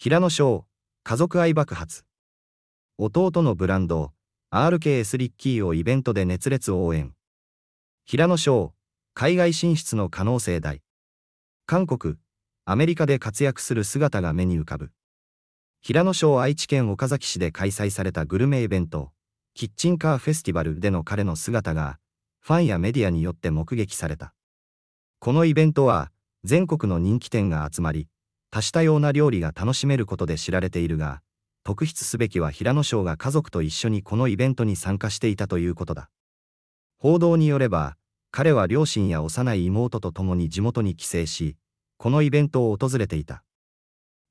平野翔、家族愛爆発。弟のブランド、RKS リッキーをイベントで熱烈応援。平野翔、海外進出の可能性大。韓国、アメリカで活躍する姿が目に浮かぶ。平野翔愛知県岡崎市で開催されたグルメイベント、キッチンカーフェスティバルでの彼の姿が、ファンやメディアによって目撃された。このイベントは、全国の人気店が集まり、多種多様な料理が楽しめることで知られているが、特筆すべきは平野省が家族と一緒にこのイベントに参加していたということだ。報道によれば、彼は両親や幼い妹と共に地元に帰省し、このイベントを訪れていた。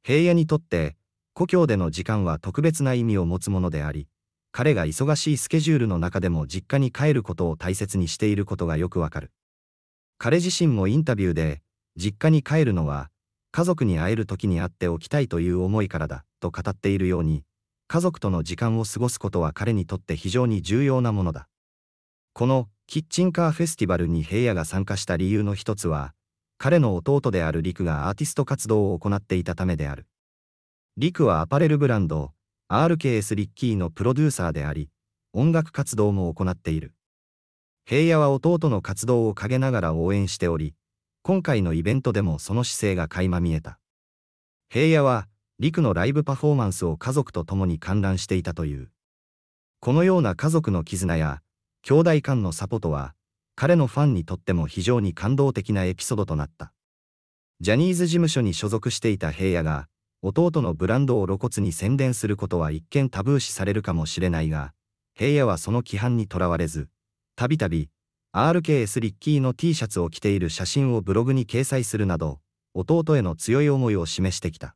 平野にとって、故郷での時間は特別な意味を持つものであり、彼が忙しいスケジュールの中でも実家に帰ることを大切にしていることがよくわかる。彼自身もインタビューで、実家に帰るのは、家族に会える時に会っておきたいという思いからだと語っているように家族との時間を過ごすことは彼にとって非常に重要なものだこのキッチンカーフェスティバルに平野が参加した理由の一つは彼の弟である陸がアーティスト活動を行っていたためである陸はアパレルブランド RKS リッキーのプロデューサーであり音楽活動も行っている平野は弟の活動を陰ながら応援しており今回のイベントでもその姿勢が垣間見えた。平野は、陸のライブパフォーマンスを家族と共に観覧していたという。このような家族の絆や、兄弟間のサポートは、彼のファンにとっても非常に感動的なエピソードとなった。ジャニーズ事務所に所属していた平野が、弟のブランドを露骨に宣伝することは一見タブー視されるかもしれないが、平野はその規範にとらわれず、たびたび、RKS リッキーの T シャツを着ている写真をブログに掲載するなど、弟への強い思いを示してきた。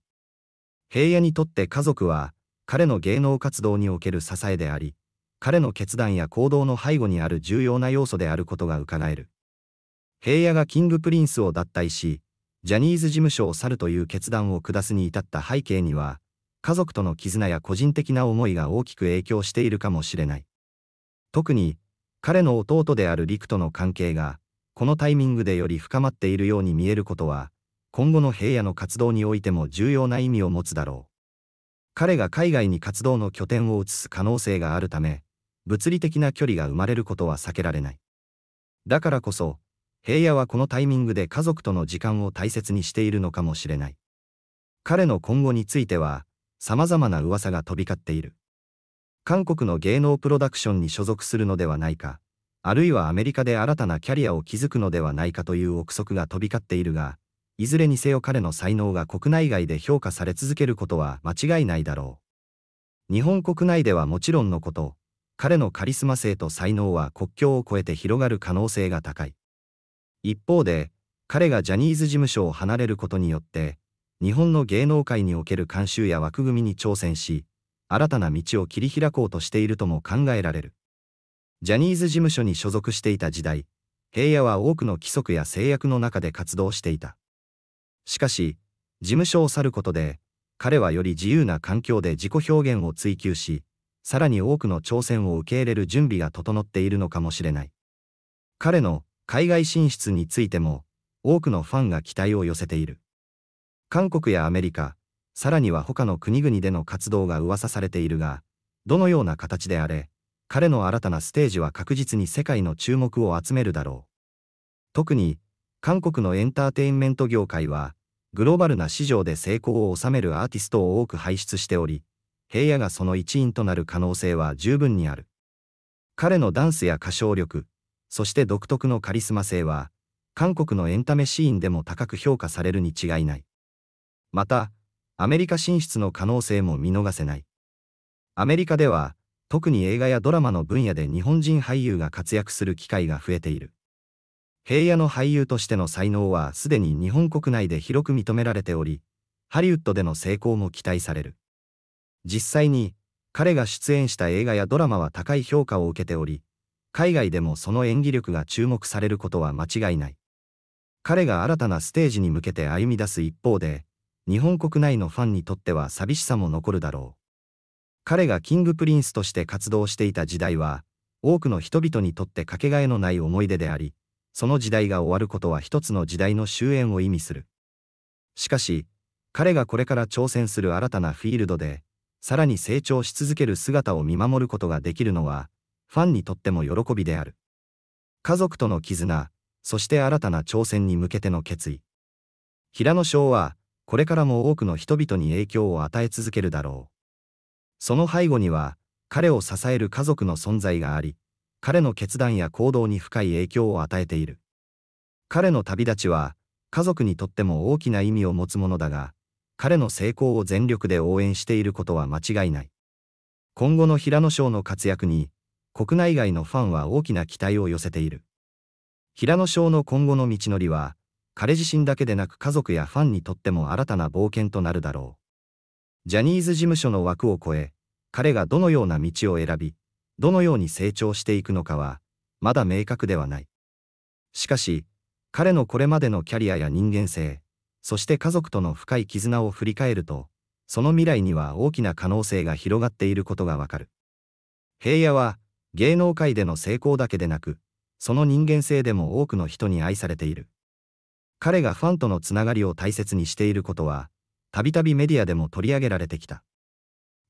平野にとって家族は、彼の芸能活動における支えであり、彼の決断や行動の背後にある重要な要素であることが伺える。平野がキングプリンスを脱退し、ジャニーズ事務所を去るという決断を下すに至った背景には、家族との絆や個人的な思いが大きく影響しているかもしれない。特に、彼の弟である陸との関係が、このタイミングでより深まっているように見えることは、今後の平野の活動においても重要な意味を持つだろう。彼が海外に活動の拠点を移す可能性があるため、物理的な距離が生まれることは避けられない。だからこそ、平野はこのタイミングで家族との時間を大切にしているのかもしれない。彼の今後については、様々な噂が飛び交っている。韓国の芸能プロダクションに所属するのではないか、あるいはアメリカで新たなキャリアを築くのではないかという憶測が飛び交っているが、いずれにせよ彼の才能が国内外で評価され続けることは間違いないだろう。日本国内ではもちろんのこと、彼のカリスマ性と才能は国境を越えて広がる可能性が高い。一方で、彼がジャニーズ事務所を離れることによって、日本の芸能界における慣習や枠組みに挑戦し、新たな道を切り開こうとしているとも考えられる。ジャニーズ事務所に所属していた時代、平野は多くの規則や制約の中で活動していた。しかし、事務所を去ることで、彼はより自由な環境で自己表現を追求し、さらに多くの挑戦を受け入れる準備が整っているのかもしれない。彼の海外進出についても、多くのファンが期待を寄せている。韓国やアメリカ、さらには他の国々での活動が噂されているが、どのような形であれ、彼の新たなステージは確実に世界の注目を集めるだろう。特に、韓国のエンターテインメント業界は、グローバルな市場で成功を収めるアーティストを多く輩出しており、平野がその一員となる可能性は十分にある。彼のダンスや歌唱力、そして独特のカリスマ性は、韓国のエンタメシーンでも高く評価されるに違いない。また、アメリカ進出の可能性も見逃せない。アメリカでは、特に映画やドラマの分野で日本人俳優が活躍する機会が増えている。平野の俳優としての才能はすでに日本国内で広く認められており、ハリウッドでの成功も期待される。実際に、彼が出演した映画やドラマは高い評価を受けており、海外でもその演技力が注目されることは間違いない。彼が新たなステージに向けて歩み出す一方で、日本国内のファンにとっては寂しさも残るだろう。彼がキングプリンスとして活動していた時代は、多くの人々にとってかけがえのない思い出であり、その時代が終わることは一つの時代の終焉を意味する。しかし、彼がこれから挑戦する新たなフィールドで、さらに成長し続ける姿を見守ることができるのは、ファンにとっても喜びである。家族との絆、そして新たな挑戦に向けての決意。平野翔は、これからも多くの人々に影響を与え続けるだろう。その背後には、彼を支える家族の存在があり、彼の決断や行動に深い影響を与えている。彼の旅立ちは、家族にとっても大きな意味を持つものだが、彼の成功を全力で応援していることは間違いない。今後の平野翔の活躍に、国内外のファンは大きな期待を寄せている。平野翔の今後の道のりは、彼自身だけでなく家族やファンにとっても新たな冒険となるだろう。ジャニーズ事務所の枠を超え、彼がどのような道を選び、どのように成長していくのかは、まだ明確ではない。しかし、彼のこれまでのキャリアや人間性、そして家族との深い絆を振り返ると、その未来には大きな可能性が広がっていることがわかる。平野は、芸能界での成功だけでなく、その人間性でも多くの人に愛されている。彼がファンとのつながりを大切にしていることは、たびたびメディアでも取り上げられてきた。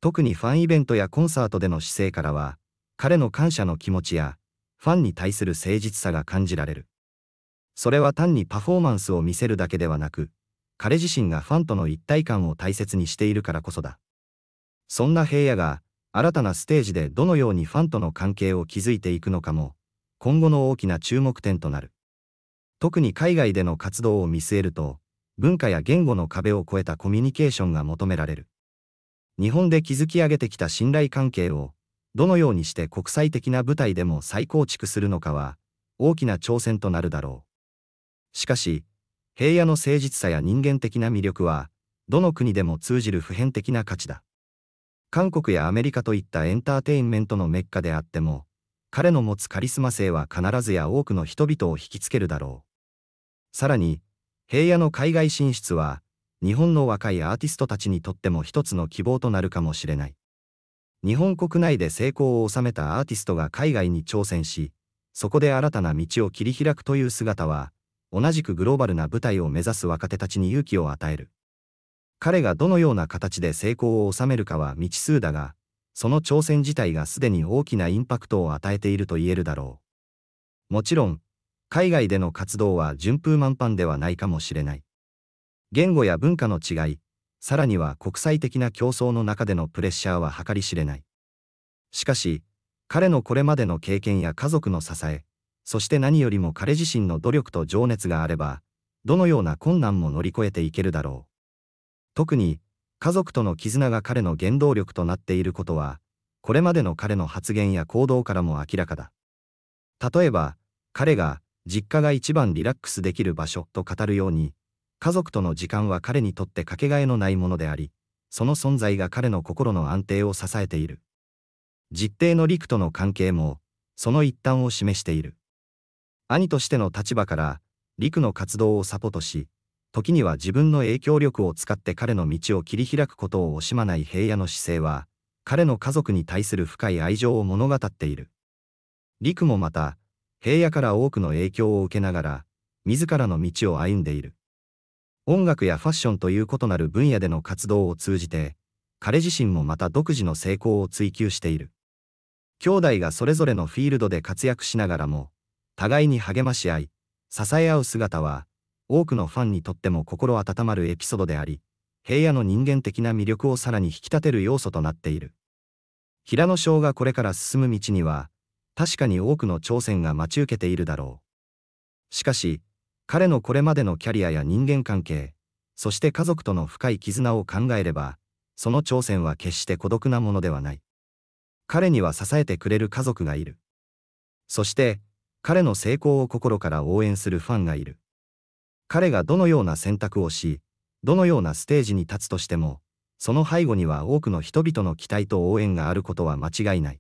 特にファンイベントやコンサートでの姿勢からは、彼の感謝の気持ちや、ファンに対する誠実さが感じられる。それは単にパフォーマンスを見せるだけではなく、彼自身がファンとの一体感を大切にしているからこそだ。そんな平野が、新たなステージでどのようにファンとの関係を築いていくのかも、今後の大きな注目点となる。特に海外での活動を見据えると、文化や言語の壁を越えたコミュニケーションが求められる。日本で築き上げてきた信頼関係を、どのようにして国際的な舞台でも再構築するのかは、大きな挑戦となるだろう。しかし、平野の誠実さや人間的な魅力は、どの国でも通じる普遍的な価値だ。韓国やアメリカといったエンターテインメントのメッカであっても、彼の持つカリスマ性は必ずや多くの人々を引きつけるだろう。さらに、平野の海外進出は、日本の若いアーティストたちにとっても一つの希望となるかもしれない。日本国内で成功を収めたアーティストが海外に挑戦し、そこで新たな道を切り開くという姿は、同じくグローバルな舞台を目指す若手たちに勇気を与える。彼がどのような形で成功を収めるかは未知数だが、その挑戦自体がすでに大きなインパクトを与えていると言えるだろう。もちろん、海外での活動は順風満帆ではないかもしれない。言語や文化の違い、さらには国際的な競争の中でのプレッシャーは計り知れない。しかし、彼のこれまでの経験や家族の支え、そして何よりも彼自身の努力と情熱があれば、どのような困難も乗り越えていけるだろう。特に、家族との絆が彼の原動力となっていることは、これまでの彼の発言や行動からも明らかだ。例えば、彼が、実家が一番リラックスできる場所と語るように、家族との時間は彼にとってかけがえのないものであり、その存在が彼の心の安定を支えている。実弟の陸との関係も、その一端を示している。兄としての立場から、陸の活動をサポートし、時には自分の影響力を使って彼の道を切り開くことを惜しまない平野の姿勢は、彼の家族に対する深い愛情を物語っている。陸もまた、平野から多くの影響を受けながら、自らの道を歩んでいる。音楽やファッションという異なる分野での活動を通じて、彼自身もまた独自の成功を追求している。兄弟がそれぞれのフィールドで活躍しながらも、互いに励まし合い、支え合う姿は、多くのファンにとっても心温まるエピソードであり、平野の人間的な魅力をさらに引き立てる要素となっている。平野翔がこれから進む道には、確かに多くの挑戦が待ち受けているだろう。しかし、彼のこれまでのキャリアや人間関係、そして家族との深い絆を考えれば、その挑戦は決して孤独なものではない。彼には支えてくれる家族がいる。そして、彼の成功を心から応援するファンがいる。彼がどのような選択をし、どのようなステージに立つとしても、その背後には多くの人々の期待と応援があることは間違いない。